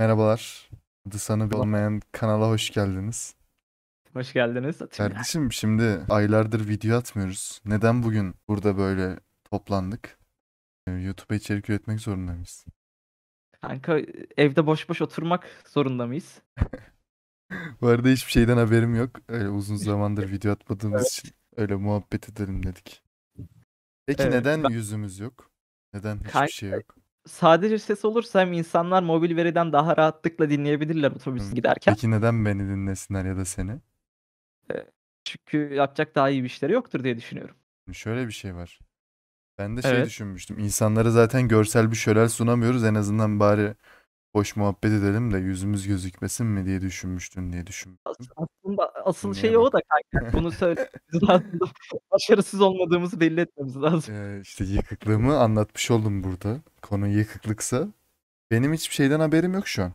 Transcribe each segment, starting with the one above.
Merhabalar. Adı sanı olmayan kanala hoş geldiniz. Hoş geldiniz. Kardeşim şimdi aylardır video atmıyoruz. Neden bugün burada böyle toplandık? Ee, YouTube'a içerik üretmek zorunda mıyız? Kanka evde boş boş oturmak zorunda mıyız? Bu arada hiçbir şeyden haberim yok. Öyle uzun zamandır video atmadığımız Evet. için öyle muhabbet edelim dedik. Peki Evet, neden yüzümüz yok? Neden hiçbir Kanka- şey yok? sadece ses olursa hem insanlar mobil veriden daha rahatlıkla dinleyebilirler otobüs giderken. Peki neden beni dinlesinler ya da seni? Çünkü yapacak daha iyi bir işleri yoktur diye düşünüyorum. Şöyle bir şey var. Ben de şey Evet. düşünmüştüm. İnsanlara zaten görsel bir şölen sunamıyoruz. En azından bari boş muhabbet edelim de yüzümüz gözükmesin mi diye düşünmüştün diye düşünmüştüm. Aslında asıl şey o da kanka. Bunu söylememiz lazım. Başarısız olmadığımızı belli etmemiz lazım. Ee, işte yıkıklığımı anlatmış oldum burada. Konu yıkıklıksa benim hiçbir şeyden haberim yok şu an.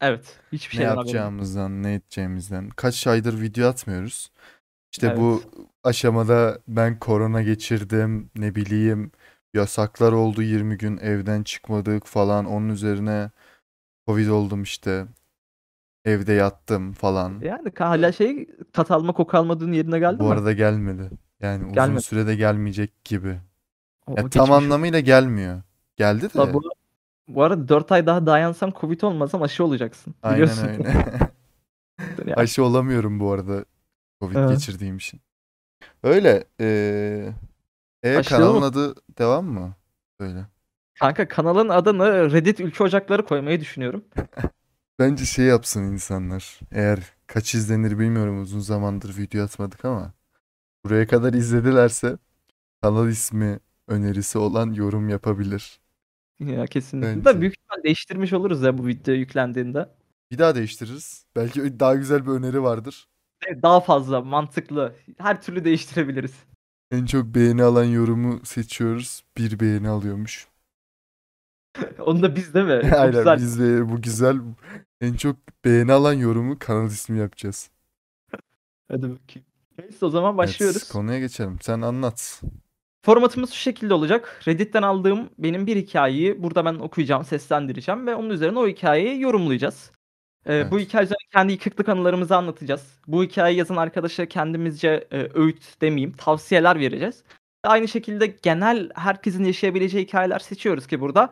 Evet. Hiçbir ne yapacağımızdan, ne edeceğimizden. Kaç aydır video atmıyoruz. İşte evet. bu aşamada ben korona geçirdim, ne bileyim Yasaklar oldu 20 gün evden çıkmadık falan. Onun üzerine Covid oldum işte. Evde yattım falan. Yani hala şey tat alma koku almadığın yerine geldi Bu mi? Bu arada gelmedi. Yani uzun sürede gelmeyecek gibi. ya tam anlamıyla gelmiyor. Geldi de. bu, bu arada 4 ay daha dayansam Covid olmasam aşı olacaksın. Biliyorsun. Aynen öyle. Aşı olamıyorum bu arada Covid evet. geçirdiğim için. Öyle. Ee, e Başlayalım kanalın adı devam mı? Böyle. Kanka kanalın adını Reddit Ülke Ocakları koymayı düşünüyorum. Bence şey yapsın insanlar. Eğer kaç izlenir bilmiyorum uzun zamandır video atmadık ama buraya kadar izledilerse kanal ismi önerisi olan yorum yapabilir. Ya kesinlikle. Bence. Da büyük ihtimal değiştirmiş oluruz ya bu video yüklendiğinde. Bir daha değiştiririz. Belki daha güzel bir öneri vardır. Daha fazla mantıklı. Her türlü değiştirebiliriz. En çok beğeni alan yorumu seçiyoruz. Bir beğeni alıyormuş. Onu da biz değil mi? Çok Aynen güzel. biz de bu güzel en çok beğeni alan yorumu kanal ismi yapacağız. Hadi bakayım. Neyse o zaman başlıyoruz. Evet, konuya geçelim. Sen anlat. Formatımız şu şekilde olacak. Reddit'ten aldığım benim bir hikayeyi burada ben okuyacağım, seslendireceğim ve onun üzerine o hikayeyi yorumlayacağız. Ee, evet. Bu hikaye kendi yıkıklık anılarımızı anlatacağız. Bu hikayeyi yazan arkadaşa kendimizce e, öğüt demeyeyim, tavsiyeler vereceğiz. Aynı şekilde genel herkesin yaşayabileceği hikayeler seçiyoruz ki burada.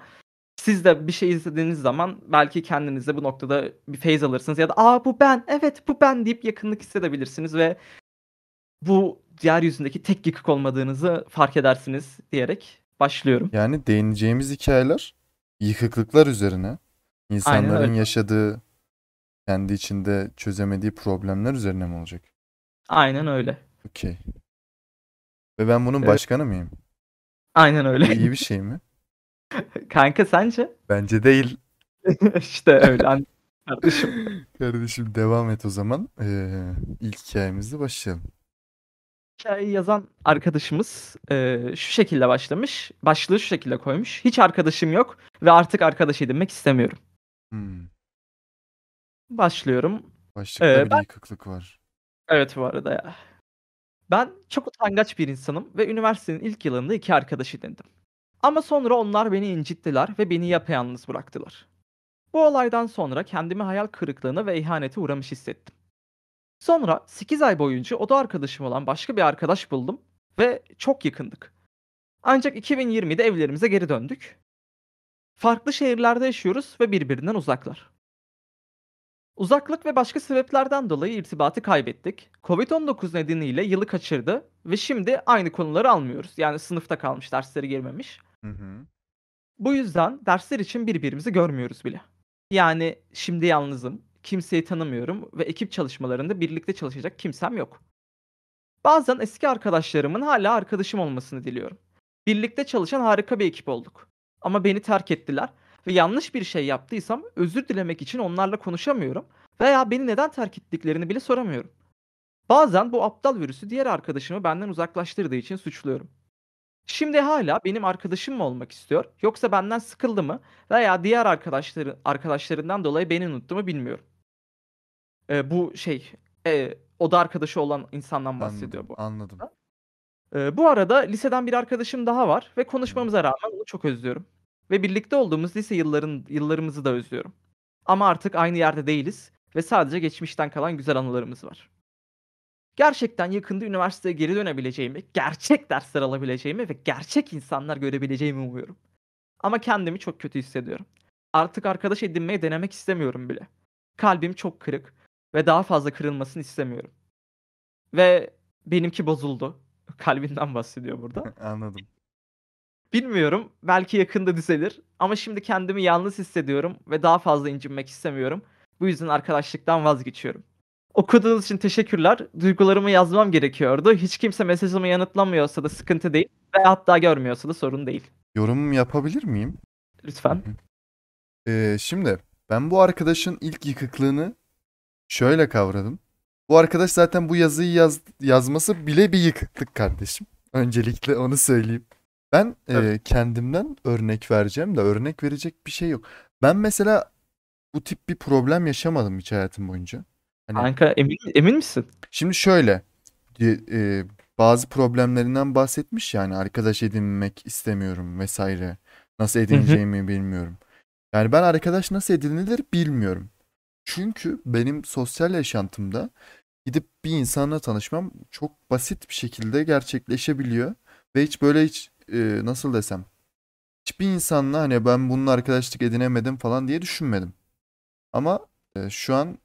Siz de bir şey izlediğiniz zaman belki kendinizde bu noktada bir feyz alırsınız ya da aa bu ben, evet bu ben deyip yakınlık hissedebilirsiniz ve bu yeryüzündeki tek yıkık olmadığınızı fark edersiniz diyerek başlıyorum. Yani değineceğimiz hikayeler yıkıklıklar üzerine, insanların yaşadığı kendi içinde çözemediği problemler üzerine mi olacak? Aynen öyle. Okey. Ve ben bunun evet. başkanı mıyım? Aynen öyle. İyi bir şey mi? Kanka sence? Bence değil. İşte öyle kardeşim. kardeşim devam et o zaman. Ee, ilk hikayemizle başlayalım. Hikayeyi yazan arkadaşımız e, şu şekilde başlamış. Başlığı şu şekilde koymuş. Hiç arkadaşım yok ve artık arkadaş edinmek istemiyorum. Hmm. Başlıyorum. Başlıkta Ee, bile ben yıkıklık var. Evet bu arada ya. Ben çok utangaç bir insanım ve üniversitenin ilk yılında iki arkadaş edindim. Ama sonra onlar beni incittiler ve beni yapayalnız bıraktılar. Bu olaydan sonra kendimi hayal kırıklığına ve ihanete uğramış hissettim. Sonra 8 ay boyunca oda arkadaşım olan başka bir arkadaş buldum ve çok yakındık. Ancak 2020'de evlerimize geri döndük. Farklı şehirlerde yaşıyoruz ve birbirinden uzaklar. Uzaklık ve başka sebeplerden dolayı irtibatı kaybettik. Covid-19 nedeniyle yılı kaçırdı ve şimdi aynı konuları almıyoruz. Yani sınıfta kalmış, derslere girmemiş. Hı hı. Bu yüzden dersler için birbirimizi görmüyoruz bile. Yani şimdi yalnızım, kimseyi tanımıyorum ve ekip çalışmalarında birlikte çalışacak kimsem yok. Bazen eski arkadaşlarımın hala arkadaşım olmasını diliyorum. Birlikte çalışan harika bir ekip olduk. Ama beni terk ettiler ve yanlış bir şey yaptıysam özür dilemek için onlarla konuşamıyorum veya beni neden terk ettiklerini bile soramıyorum. Bazen bu aptal virüsü diğer arkadaşımı benden uzaklaştırdığı için suçluyorum. Şimdi hala benim arkadaşım mı olmak istiyor yoksa benden sıkıldı mı veya diğer arkadaşları arkadaşlarından dolayı beni unuttu mu bilmiyorum. Ee, bu şey e, oda arkadaşı olan insandan bahsediyor anladım, bu. Anladım. Ee, bu arada liseden bir arkadaşım daha var ve konuşmamıza rağmen onu çok özlüyorum. Ve birlikte olduğumuz lise yılların yıllarımızı da özlüyorum. Ama artık aynı yerde değiliz ve sadece geçmişten kalan güzel anılarımız var. Gerçekten yakında üniversiteye geri dönebileceğimi, gerçek dersler alabileceğimi ve gerçek insanlar görebileceğimi umuyorum. Ama kendimi çok kötü hissediyorum. Artık arkadaş edinmeye denemek istemiyorum bile. Kalbim çok kırık ve daha fazla kırılmasını istemiyorum. Ve benimki bozuldu. Kalbinden bahsediyor burada. Anladım. Bilmiyorum. Belki yakında düzelir. Ama şimdi kendimi yalnız hissediyorum ve daha fazla incinmek istemiyorum. Bu yüzden arkadaşlıktan vazgeçiyorum. Okuduğunuz için teşekkürler. Duygularımı yazmam gerekiyordu. Hiç kimse mesajımı yanıtlamıyorsa da sıkıntı değil. Ve hatta görmüyorsa da sorun değil. Yorum yapabilir miyim? Lütfen. Ee, şimdi ben bu arkadaşın ilk yıkıklığını şöyle kavradım. Bu arkadaş zaten bu yazıyı yaz, yazması bile bir yıkıklık kardeşim. Öncelikle onu söyleyeyim. Ben e, kendimden örnek vereceğim de örnek verecek bir şey yok. Ben mesela bu tip bir problem yaşamadım hiç hayatım boyunca. Hani, Kanka emin, emin misin? Şimdi şöyle e, e, bazı problemlerinden bahsetmiş yani arkadaş edinmek istemiyorum vesaire. Nasıl edineceğimi bilmiyorum. Yani ben arkadaş nasıl edinilir bilmiyorum. Çünkü benim sosyal yaşantımda gidip bir insanla tanışmam çok basit bir şekilde gerçekleşebiliyor ve hiç böyle hiç e, nasıl desem hiçbir insanla hani ben bununla arkadaşlık edinemedim falan diye düşünmedim. Ama e, şu an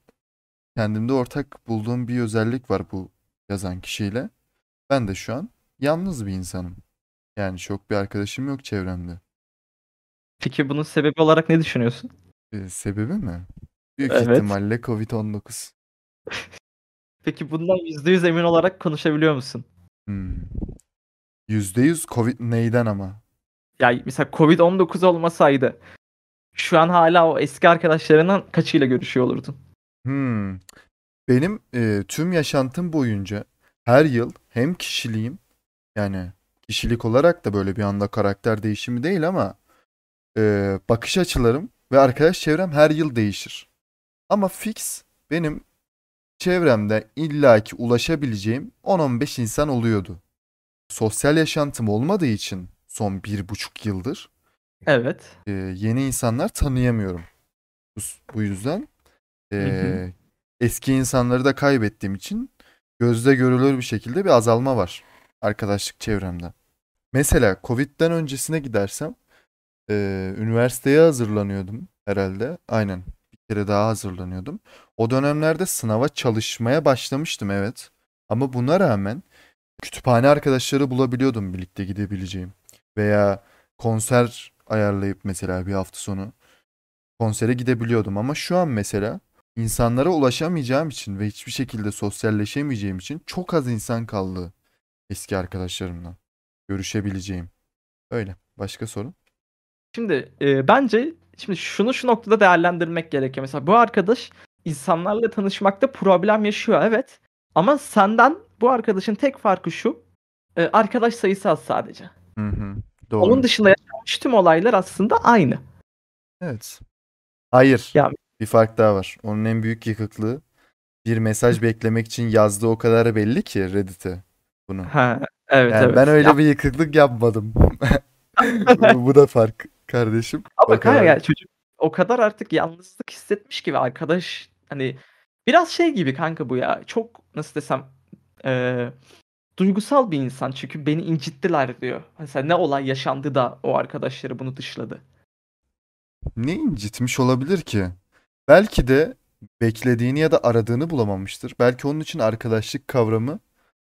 kendimde ortak bulduğum bir özellik var bu yazan kişiyle. Ben de şu an yalnız bir insanım. Yani çok bir arkadaşım yok çevremde. Peki bunun sebebi olarak ne düşünüyorsun? E, sebebi mi? Büyük Evet. ihtimalle Covid-19. Peki bundan %100 emin olarak konuşabiliyor musun? Hmm. %100 Covid neyden ama? Ya mesela Covid-19 olmasaydı şu an hala o eski arkadaşlarından kaçıyla görüşüyor olurdun? Hmm. Benim e, tüm yaşantım boyunca her yıl hem kişiliğim yani kişilik olarak da böyle bir anda karakter değişimi değil ama e, bakış açılarım ve arkadaş çevrem her yıl değişir. Ama fix benim çevremde illaki ulaşabileceğim 10-15 insan oluyordu sosyal yaşantım olmadığı için son bir buçuk yıldır evet. e, yeni insanlar tanıyamıyorum. Bu, yüzden e, eski insanları da kaybettiğim için gözde görülür bir şekilde bir azalma var arkadaşlık çevremde. Mesela Covid'den öncesine gidersem e, üniversiteye hazırlanıyordum herhalde. Aynen bir kere daha hazırlanıyordum. O dönemlerde sınava çalışmaya başlamıştım evet. Ama buna rağmen kütüphane arkadaşları bulabiliyordum birlikte gidebileceğim. Veya konser ayarlayıp mesela bir hafta sonu konsere gidebiliyordum ama şu an mesela insanlara ulaşamayacağım için ve hiçbir şekilde sosyalleşemeyeceğim için çok az insan kaldı eski arkadaşlarımla görüşebileceğim. Öyle. Başka sorun? Şimdi e, bence şimdi şunu şu noktada değerlendirmek gerekiyor. Mesela bu arkadaş insanlarla tanışmakta problem yaşıyor evet. Ama senden bu arkadaşın tek farkı şu. E, arkadaş sayısı az sadece. Hı hı. Doğru. Onun dışında yaşanmış tüm olaylar aslında aynı. Evet. Hayır. Yani, bir fark daha var. Onun en büyük yıkıklığı bir mesaj beklemek için yazdığı o kadar belli ki Reddit'e bunu. Ha, evet, yani evet. Ben öyle ya. bir yıkıklık yapmadım. bu da fark kardeşim. Ama kanka yani çocuk o kadar artık yalnızlık hissetmiş gibi arkadaş hani biraz şey gibi kanka bu ya. Çok nasıl desem e, duygusal bir insan çünkü beni incittiler diyor. Mesela ne olay yaşandı da o arkadaşları bunu dışladı. Ne incitmiş olabilir ki? Belki de beklediğini ya da aradığını bulamamıştır. Belki onun için arkadaşlık kavramı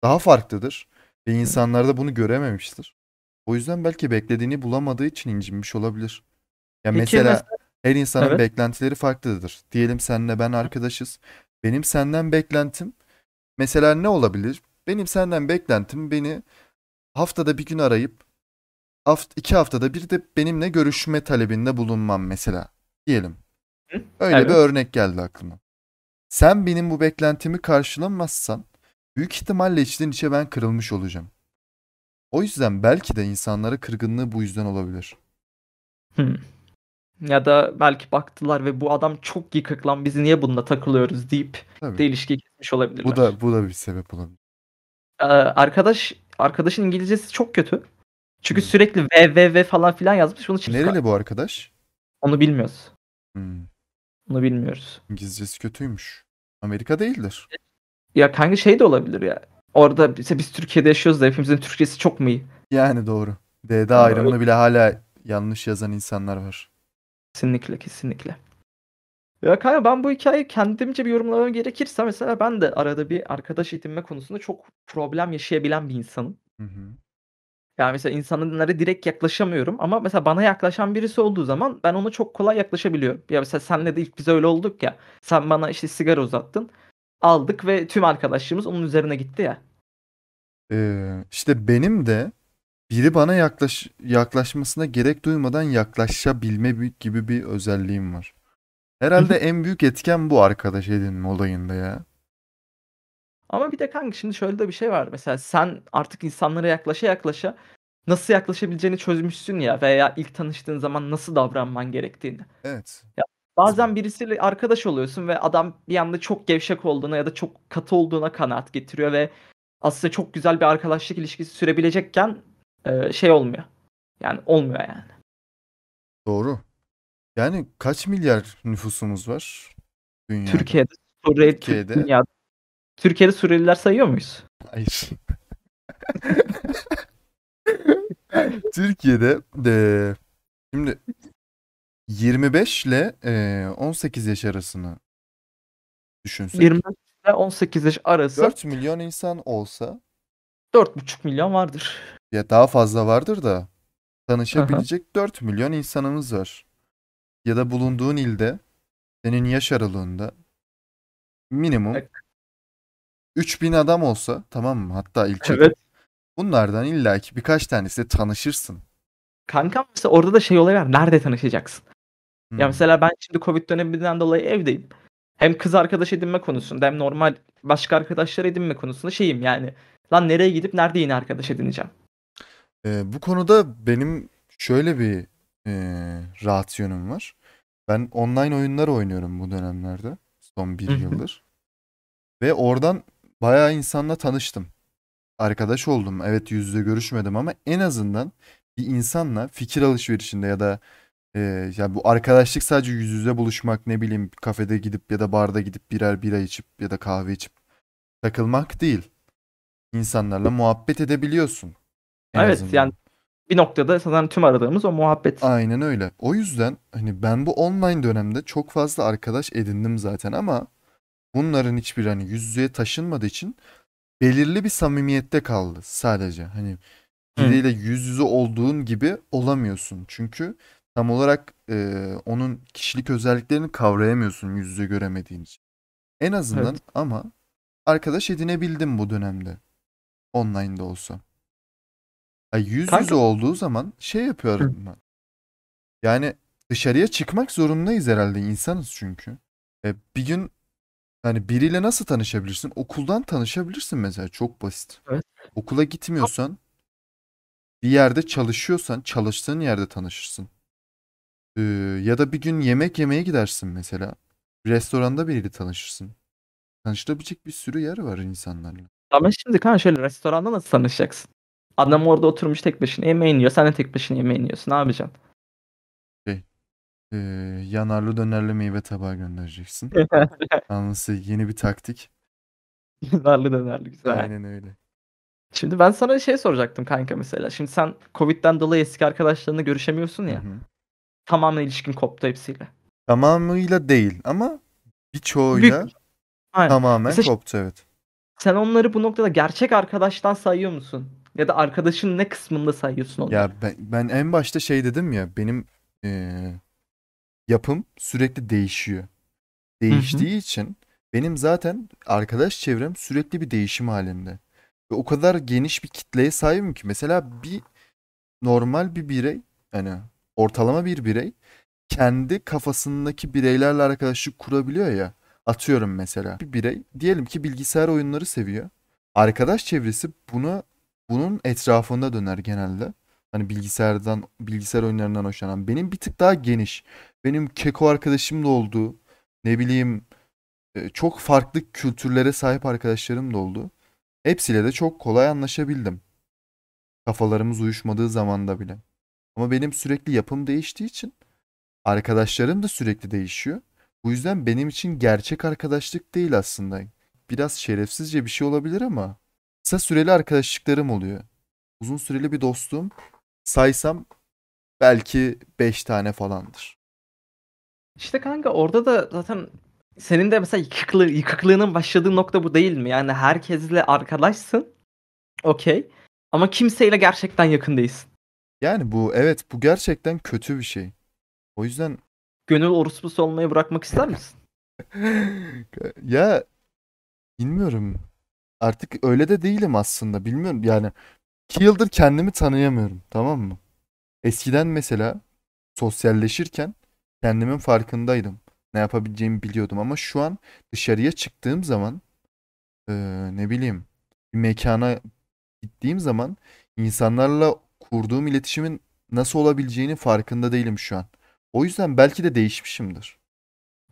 daha farklıdır ve insanlarda bunu görememiştir. O yüzden belki beklediğini bulamadığı için incinmiş olabilir. Ya Peki mesela, mesela her insanın evet. beklentileri farklıdır. Diyelim senle ben arkadaşız. Benim senden beklentim Mesela ne olabilir? Benim senden beklentim beni haftada bir gün arayıp haft iki haftada bir de benimle görüşme talebinde bulunmam mesela diyelim. Öyle evet. bir örnek geldi aklıma. Sen benim bu beklentimi karşılamazsan büyük ihtimalle içten içe ben kırılmış olacağım. O yüzden belki de insanlara kırgınlığı bu yüzden olabilir. Ya da belki baktılar ve bu adam çok yıkık lan biz niye bununla takılıyoruz deyip Tabii. de ilişki etmiş olabilirler. Bu da bu da bir sebep olabilir. Ee, arkadaş arkadaşın İngilizcesi çok kötü. Çünkü hmm. sürekli v v v falan filan yazmış. Onu Nereli bu arkadaş? Onu bilmiyoruz. Hmm. Onu bilmiyoruz. İngilizcesi kötüymüş. Amerika değildir. Ya kanka şey de olabilir ya. Orada işte biz Türkiye'de yaşıyoruz da hepimizin Türkçesi çok mu iyi? Yani doğru. D'de ayrımını bile hala yanlış yazan insanlar var. Kesinlikle kesinlikle. Ya kanka ben bu hikayeyi kendimce bir yorumlamam gerekirse mesela ben de arada bir arkadaş edinme konusunda çok problem yaşayabilen bir insanım. Hı hı. Yani mesela insanlara direkt yaklaşamıyorum ama mesela bana yaklaşan birisi olduğu zaman ben ona çok kolay yaklaşabiliyorum. Ya mesela senle de ilk biz öyle olduk ya. Sen bana işte sigara uzattın. Aldık ve tüm arkadaşlığımız onun üzerine gitti ya. Ee, işte benim de biri bana yaklaş yaklaşmasına gerek duymadan yaklaşabilme gibi bir özelliğim var. Herhalde en büyük etken bu arkadaş edinme olayında ya. Ama bir de kanka şimdi şöyle de bir şey var. Mesela sen artık insanlara yaklaşa yaklaşa nasıl yaklaşabileceğini çözmüşsün ya veya ilk tanıştığın zaman nasıl davranman gerektiğini. Evet. Ya bazen birisiyle arkadaş oluyorsun ve adam bir anda çok gevşek olduğuna ya da çok katı olduğuna kanaat getiriyor ve aslında çok güzel bir arkadaşlık ilişkisi sürebilecekken şey olmuyor. Yani olmuyor yani. Doğru. Yani kaç milyar nüfusumuz var dünyada? Türkiye'de Suriyeli Türkiye'de. Dünyada, Türkiye'de Suriyeliler sayıyor muyuz? Hayır. Türkiye'de de şimdi 25 ile 18 e, yaş arasını düşünsek. 25 ile 18 yaş arası. 4 milyon insan olsa. 4,5 milyon vardır. Ya daha fazla vardır da tanışabilecek 4 milyon insanımız var ya da bulunduğun ilde senin yaş aralığında minimum Evet. 3000 adam olsa tamam mı? Hatta ilçede. Evet. Bunlardan illaki birkaç tanesiyle tanışırsın. kanka mesela orada da şey olabilir Nerede tanışacaksın? Ya hmm. mesela ben şimdi Covid döneminden dolayı evdeyim. Hem kız arkadaş edinme konusunda hem normal başka arkadaşlar edinme konusunda şeyim yani. Lan nereye gidip nerede yeni arkadaş edineceğim? Ee, bu konuda benim şöyle bir e, rasyonum var. Ben online oyunlar oynuyorum bu dönemlerde. Son bir yıldır. Ve oradan bayağı insanla tanıştım. Arkadaş oldum. Evet yüz yüze görüşmedim ama en azından bir insanla fikir alışverişinde ya da e, ya yani bu arkadaşlık sadece yüz yüze buluşmak ne bileyim kafede gidip ya da barda gidip birer bira içip ya da kahve içip takılmak değil. İnsanlarla muhabbet edebiliyorsun. evet azından. yani bir noktada sanırım tüm aradığımız o muhabbet. Aynen öyle. O yüzden hani ben bu online dönemde çok fazla arkadaş edindim zaten ama bunların hiçbir hani yüz yüze taşınmadığı için belirli bir samimiyette kaldı sadece. Hani biriyle yüz yüze olduğun gibi olamıyorsun. Çünkü tam olarak e, onun kişilik özelliklerini kavrayamıyorsun yüz yüze göremediğin için. En azından evet. ama arkadaş edinebildim bu dönemde. Online'da olsa yüz Kanka- yüze olduğu zaman şey yapıyorum ben. Yani dışarıya çıkmak zorundayız herhalde insanız çünkü. E, bir gün yani biriyle nasıl tanışabilirsin? Okuldan tanışabilirsin mesela çok basit. Evet. Okula gitmiyorsan bir yerde çalışıyorsan çalıştığın yerde tanışırsın. Ee, ya da bir gün yemek yemeye gidersin mesela. Restoranda biriyle tanışırsın. Tanışılabilecek bir sürü yer var insanlarla. Ama şimdi kan şöyle restoranda nasıl tanışacaksın? Adam orada oturmuş tek başına yemeğini yiyor. Sen de tek başına yemeğini yiyorsun. Ne yapacaksın? Şey, e, yanarlı dönerli meyve tabağı göndereceksin. Yalnız şey, yeni bir taktik. yanarlı dönerli güzel. Aynen öyle. Şimdi ben sana şey soracaktım kanka mesela. Şimdi sen Covid'den dolayı eski arkadaşlarını görüşemiyorsun ya. Hı-hı. Tamamen ilişkin koptu hepsiyle. Tamamıyla değil ama birçoğuyla Büyük... tamamen mesela koptu evet. Sen onları bu noktada gerçek arkadaştan sayıyor musun? Ya da arkadaşın ne kısmında sayıyorsun onları? Ya ben, ben en başta şey dedim ya benim ee, yapım sürekli değişiyor. Değiştiği Hı-hı. için benim zaten arkadaş çevrem sürekli bir değişim halinde. Ve o kadar geniş bir kitleye sahibim ki mesela bir normal bir birey yani ortalama bir birey kendi kafasındaki bireylerle arkadaşlık kurabiliyor ya. Atıyorum mesela bir birey diyelim ki bilgisayar oyunları seviyor. Arkadaş çevresi bunu bunun etrafında döner genelde. Hani bilgisayardan, bilgisayar oyunlarından hoşlanan. Benim bir tık daha geniş. Benim keko arkadaşım da oldu. Ne bileyim e, çok farklı kültürlere sahip arkadaşlarım da oldu. Hepsiyle de çok kolay anlaşabildim. Kafalarımız uyuşmadığı zamanda bile. Ama benim sürekli yapım değiştiği için arkadaşlarım da sürekli değişiyor. Bu yüzden benim için gerçek arkadaşlık değil aslında. Biraz şerefsizce bir şey olabilir ama kısa süreli arkadaşlıklarım oluyor. Uzun süreli bir dostum saysam belki 5 tane falandır. İşte kanka orada da zaten senin de mesela yıkıklı, yıkıklığının başladığı nokta bu değil mi? Yani herkesle arkadaşsın. Okey. Ama kimseyle gerçekten yakın değilsin. Yani bu evet bu gerçekten kötü bir şey. O yüzden gönül orospusu olmayı bırakmak ister misin? ya bilmiyorum. Artık öyle de değilim aslında bilmiyorum yani. 2 yıldır kendimi tanıyamıyorum tamam mı? Eskiden mesela sosyalleşirken kendimin farkındaydım. Ne yapabileceğimi biliyordum ama şu an dışarıya çıktığım zaman e, ne bileyim bir mekana gittiğim zaman insanlarla kurduğum iletişimin nasıl olabileceğini farkında değilim şu an. O yüzden belki de değişmişimdir.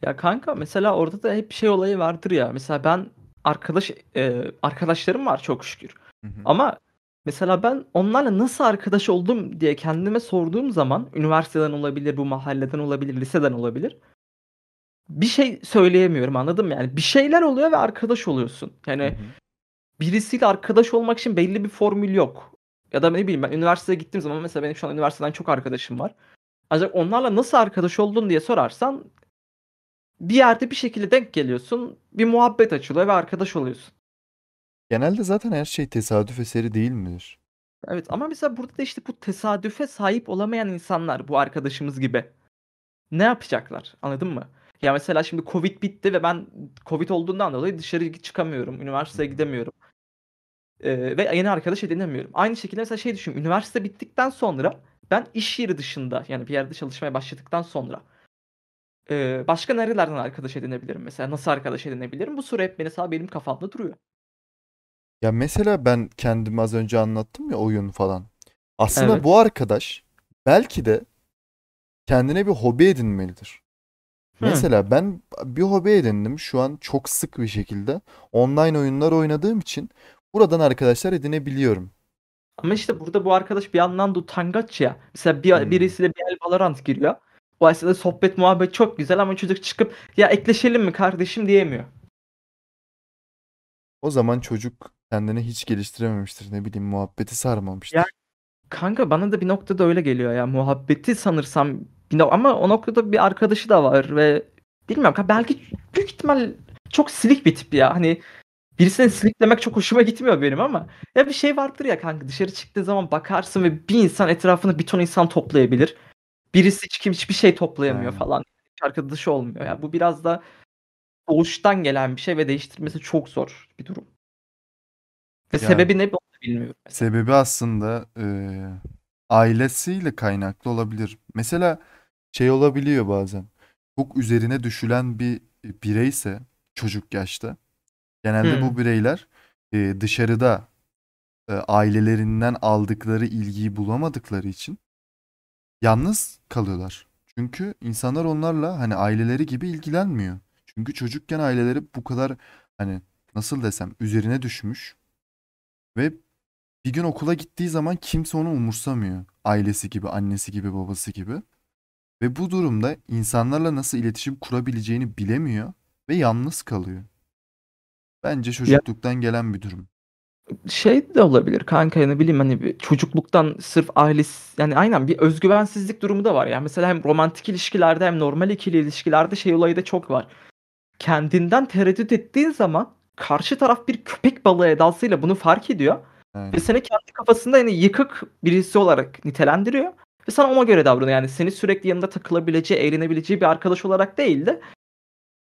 Ya kanka mesela orada da hep şey olayı vardır ya. Mesela ben arkadaş e, arkadaşlarım var çok şükür. Hı hı. Ama mesela ben onlarla nasıl arkadaş oldum diye kendime sorduğum zaman üniversiteden olabilir, bu mahalleden olabilir, liseden olabilir. Bir şey söyleyemiyorum anladın mı? Yani bir şeyler oluyor ve arkadaş oluyorsun. Yani hı hı. birisiyle arkadaş olmak için belli bir formül yok. Ya da ne bileyim ben üniversiteye gittiğim zaman mesela benim şu an üniversiteden çok arkadaşım var. Ancak onlarla nasıl arkadaş oldun diye sorarsan bir yerde bir şekilde denk geliyorsun. Bir muhabbet açılıyor ve arkadaş oluyorsun. Genelde zaten her şey tesadüf eseri değil midir? Evet ama mesela burada da işte bu tesadüfe sahip olamayan insanlar bu arkadaşımız gibi. Ne yapacaklar? Anladın mı? Ya mesela şimdi Covid bitti ve ben Covid olduğundan dolayı dışarı çıkamıyorum. Üniversiteye hmm. gidemiyorum. Ee, ve yeni arkadaş edinemiyorum. Aynı şekilde mesela şey düşün. Üniversite bittikten sonra ben iş yeri dışında yani bir yerde çalışmaya başladıktan sonra Eee, başka nerelerden arkadaş edinebilirim mesela? Nasıl arkadaş edinebilirim? Bu soru hep mesela benim kafamda duruyor. Ya mesela ben kendim az önce anlattım ya oyun falan. Aslında Evet. bu arkadaş belki de kendine bir hobi edinmelidir. Hı. Mesela ben bir hobi edindim şu an çok sık bir şekilde online oyunlar oynadığım için buradan arkadaşlar edinebiliyorum. Ama işte burada bu arkadaş bir yandan da utangaç ya. Mesela bir, Hmm. birisiyle bir el Valorant giriyor. Bu aslında sohbet muhabbet çok güzel ama çocuk çıkıp ya ekleşelim mi kardeşim diyemiyor. O zaman çocuk kendini hiç geliştirememiştir. Ne bileyim muhabbeti sarmamıştır. Ya kanka bana da bir noktada öyle geliyor ya. Muhabbeti sanırsam bir no- ama o noktada bir arkadaşı da var ve bilmiyorum kanka belki büyük ihtimal çok silik bir tip ya. Hani birisini siliklemek çok hoşuma gitmiyor benim ama ya bir şey vardır ya kanka dışarı çıktığı zaman bakarsın ve bir insan etrafını bir ton insan toplayabilir. Birisi kim hiçbir şey toplayamıyor Aynen. falan. şarkı dışı olmuyor. Yani bu biraz da doğuştan gelen bir şey ve değiştirmesi çok zor bir durum. Ve yani, sebebi ne onu bilmiyorum. Mesela. Sebebi aslında e, ailesiyle kaynaklı olabilir. Mesela şey olabiliyor bazen. Çok üzerine düşülen bir bireyse çocuk yaşta. Genelde hmm. bu bireyler e, dışarıda e, ailelerinden aldıkları ilgiyi bulamadıkları için yalnız kalıyorlar. Çünkü insanlar onlarla hani aileleri gibi ilgilenmiyor. Çünkü çocukken aileleri bu kadar hani nasıl desem üzerine düşmüş ve bir gün okula gittiği zaman kimse onu umursamıyor. Ailesi gibi, annesi gibi, babası gibi. Ve bu durumda insanlarla nasıl iletişim kurabileceğini bilemiyor ve yalnız kalıyor. Bence çocukluktan gelen bir durum şey de olabilir kanka yani bileyim hani bir çocukluktan sırf ailesi yani aynen bir özgüvensizlik durumu da var. Yani mesela hem romantik ilişkilerde hem normal ikili ilişkilerde şey olayı da çok var. Kendinden tereddüt ettiğin zaman karşı taraf bir köpek balığı edasıyla bunu fark ediyor. Evet. Ve seni kendi kafasında yani yıkık birisi olarak nitelendiriyor. Ve sana ona göre davranıyor. Yani seni sürekli yanında takılabileceği, eğlenebileceği bir arkadaş olarak değil de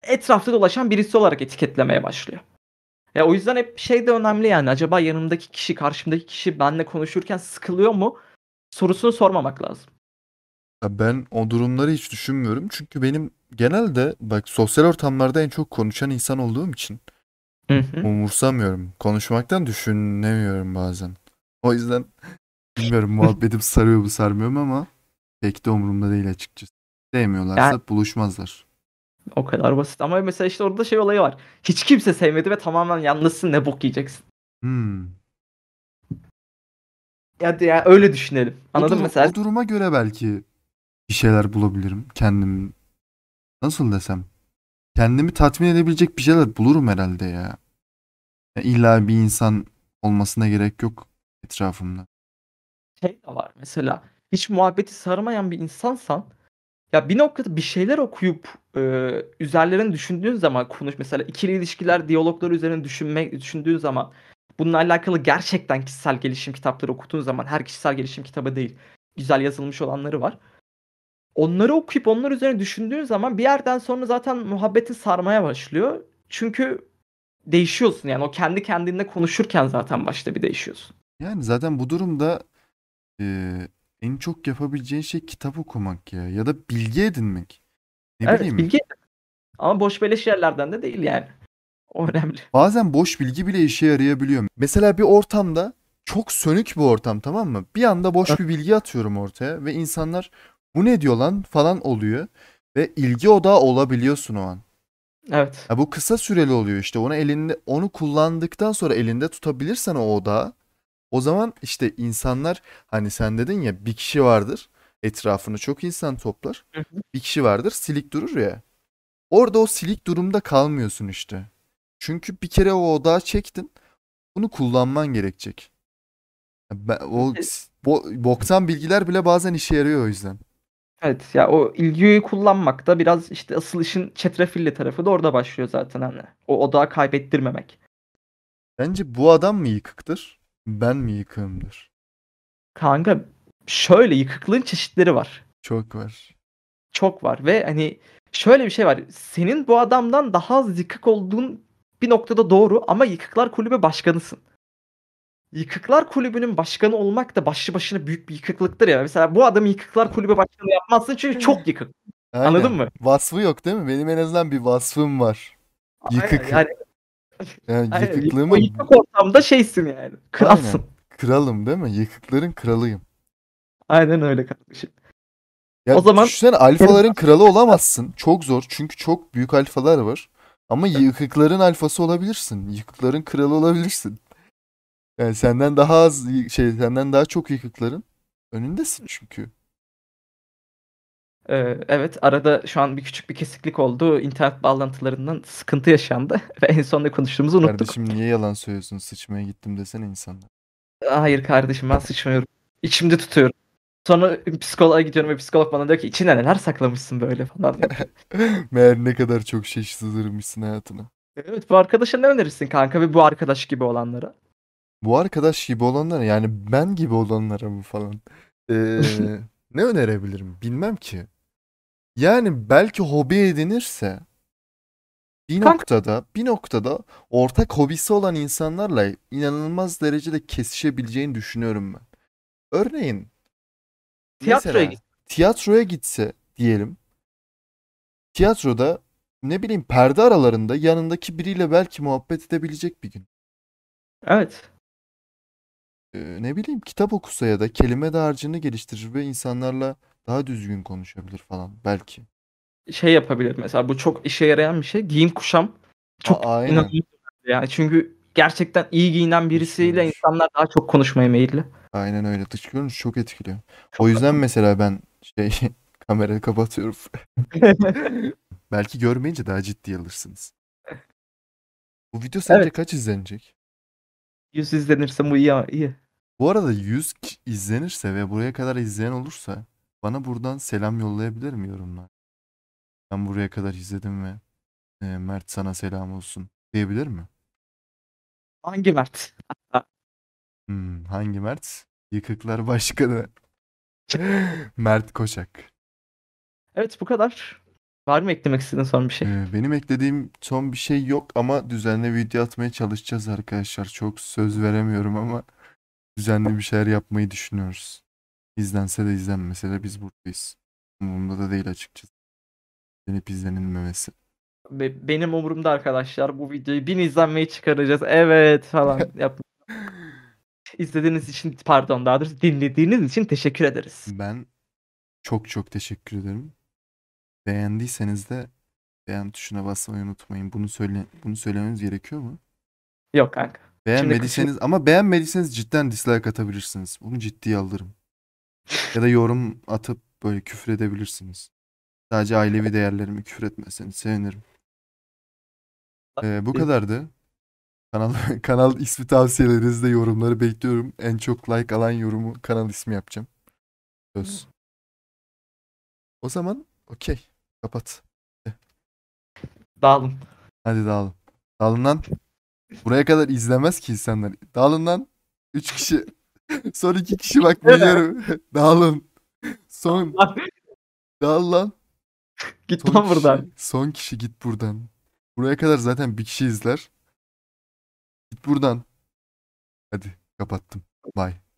etrafta dolaşan birisi olarak etiketlemeye başlıyor. Ya o yüzden hep şey de önemli yani. Acaba yanımdaki kişi, karşımdaki kişi benle konuşurken sıkılıyor mu? Sorusunu sormamak lazım. Ya ben o durumları hiç düşünmüyorum. Çünkü benim genelde bak sosyal ortamlarda en çok konuşan insan olduğum için hı hı. umursamıyorum. Konuşmaktan düşünemiyorum bazen. O yüzden bilmiyorum muhabbetim sarıyor mu sarmıyor mu ama pek de umurumda değil açıkçası. Sevmiyorlarsa yani, buluşmazlar. O kadar basit. Ama mesela işte orada şey olayı var. Hiç kimse sevmedi ve tamamen yalnızsın ne bok yiyeceksin. Hmm. Ya, ya öyle düşünelim. Anladın mı mesela? O duruma göre belki bir şeyler bulabilirim kendim. Nasıl desem? Kendimi tatmin edebilecek bir şeyler bulurum herhalde ya. ya illa bir insan olmasına gerek yok etrafımda. Şey de var mesela. Hiç muhabbeti sarmayan bir insansan ya bir noktada bir şeyler okuyup e, üzerlerine düşündüğün zaman konuş mesela ikili ilişkiler, diyalogları üzerine düşünmek düşündüğün zaman bununla alakalı gerçekten kişisel gelişim kitapları okuduğun zaman her kişisel gelişim kitabı değil. Güzel yazılmış olanları var. Onları okuyup onlar üzerine düşündüğün zaman bir yerden sonra zaten muhabbetin sarmaya başlıyor. Çünkü değişiyorsun yani o kendi kendinde konuşurken zaten başta bir değişiyorsun. Yani zaten bu durumda e, en çok yapabileceğin şey kitap okumak ya. Ya da bilgi edinmek. Ne evet, bileyim. Bilgi. Ama boş beleş yerlerden de değil yani. O önemli. Bazen boş bilgi bile işe yarayabiliyor. Mesela bir ortamda çok sönük bir ortam tamam mı? Bir anda boş bir bilgi atıyorum ortaya ve insanlar bu ne diyor lan falan oluyor. Ve ilgi odağı olabiliyorsun o an. Evet. Ya bu kısa süreli oluyor işte. Onu elinde onu kullandıktan sonra elinde tutabilirsen o odağı o zaman işte insanlar hani sen dedin ya bir kişi vardır etrafını çok insan toplar. Bir kişi vardır silik durur ya. Orada o silik durumda kalmıyorsun işte. Çünkü bir kere o odağa çektin. Bunu kullanman gerekecek. Ben, o bo, boktan bilgiler bile bazen işe yarıyor o yüzden. Evet ya o ilgiyi kullanmak da biraz işte asıl işin çetrefilli tarafı da orada başlıyor zaten hani. O odağı kaybettirmemek. Bence bu adam mı yıkıktır? Ben mi yıkığımdır? Kanka şöyle yıkıklığın çeşitleri var. Çok var. Çok var ve hani şöyle bir şey var. Senin bu adamdan daha az yıkık olduğun bir noktada doğru ama Yıkıklar Kulübü başkanısın. Yıkıklar Kulübü'nün başkanı olmak da başlı başına büyük bir yıkıklıktır ya. Mesela bu adamı Yıkıklar Kulübü başkanı yapmazsın çünkü çok yıkık. Aynen. Anladın mı? Vasfı yok değil mi? Benim en azından bir vasfım var. Yıkık. Aynen, yani yani Aynen, yıkıklığımın... yıkık ortamda şeysin yani. Kralsın. Aynen. Kralım değil mi? Yıkıkların kralıyım. Aynen öyle kardeşim. Ya o zaman düşünsene alfaların kralı olamazsın. Çok zor. Çünkü çok büyük alfalar var. Ama yıkıkların alfası olabilirsin. Yıkıkların kralı olabilirsin. Yani senden daha az şey senden daha çok yıkıkların önündesin çünkü. Ee, evet arada şu an bir küçük bir kesiklik oldu. İnternet bağlantılarından sıkıntı yaşandı ve en son ne konuştuğumuzu unuttuk. Kardeşim niye yalan söylüyorsun? Sıçmaya gittim desene insanlar. Hayır kardeşim ben sıçmıyorum. İçimde tutuyorum. Sonra psikoloğa gidiyorum ve psikolog bana diyor ki içine neler saklamışsın böyle falan. Meğer ne kadar çok şey sızırmışsın hayatına. Evet bu arkadaşa ne önerirsin kanka ve bu arkadaş gibi olanlara? Bu arkadaş gibi olanlara yani ben gibi olanlara mı falan? Ee, ne önerebilirim bilmem ki. Yani belki hobi edinirse bir Kanka- noktada bir noktada ortak hobisi olan insanlarla inanılmaz derecede kesişebileceğini düşünüyorum ben. Örneğin Tiyatroya mesela tiyatroya gitse diyelim. Tiyatroda ne bileyim perde aralarında yanındaki biriyle belki muhabbet edebilecek bir gün. Evet. Ee, ne bileyim kitap okusa ya da kelime dağarcığını geliştirir ve insanlarla daha düzgün konuşabilir falan belki. Şey yapabilir mesela bu çok işe yarayan bir şey. Giyim kuşam çok Aa, inanılmaz. Şey yani çünkü gerçekten iyi giyinen birisiyle Dış insanlar daha çok konuşmaya meyilli. Aynen öyle. Dış görünüş çok etkiliyor. Çok o yüzden önemli. mesela ben şey kamerayı kapatıyorum. belki görmeyince daha ciddi alırsınız. Bu video sence evet. kaç izlenecek? 100 izlenirse bu iyi iyi. Bu arada 100 izlenirse ve buraya kadar izleyen olursa bana buradan selam yollayabilir mi yorumlar? Ben buraya kadar izledim ve e, Mert sana selam olsun diyebilir mi? Hangi Mert? hmm, hangi Mert? Yıkıklar Başkanı. Mert Koçak. Evet bu kadar. Var mı eklemek istediğin son bir şey? Ee, benim eklediğim son bir şey yok ama düzenli video atmaya çalışacağız arkadaşlar. Çok söz veremiyorum ama düzenli bir şeyler yapmayı düşünüyoruz. İzlense de izlenmese de biz buradayız. Umurumda da değil açıkçası. İzlenip izlenilmemesi. Be- benim umurumda arkadaşlar bu videoyu bin izlenmeyi çıkaracağız. Evet falan yap. İzlediğiniz için pardon daha doğrusu dinlediğiniz için teşekkür ederiz. Ben çok çok teşekkür ederim. Beğendiyseniz de beğen tuşuna basmayı unutmayın. Bunu söyle bunu söylememiz gerekiyor mu? Yok kanka. Beğenmediyseniz Şimdi... ama beğenmediyseniz cidden dislike atabilirsiniz. Bunu ciddiye alırım ya da yorum atıp böyle küfür edebilirsiniz. Sadece ailevi değerlerimi küfür etmeseniz sevinirim. Ee, bu kadardı. Kanal kanal ismi tavsiyelerinizde yorumları bekliyorum. En çok like alan yorumu kanal ismi yapacağım. Söz. O zaman okey. Kapat. Dağılın. Hadi dağılın. Dağılın lan. Buraya kadar izlemez ki insanlar. Dağılın lan. 3 kişi. Son iki kişi bak biliyorum. Dağılın. Son. Dağıl lan. Git Son lan buradan. Son kişi git buradan. Buraya kadar zaten bir kişi izler. Git buradan. Hadi kapattım. Bye.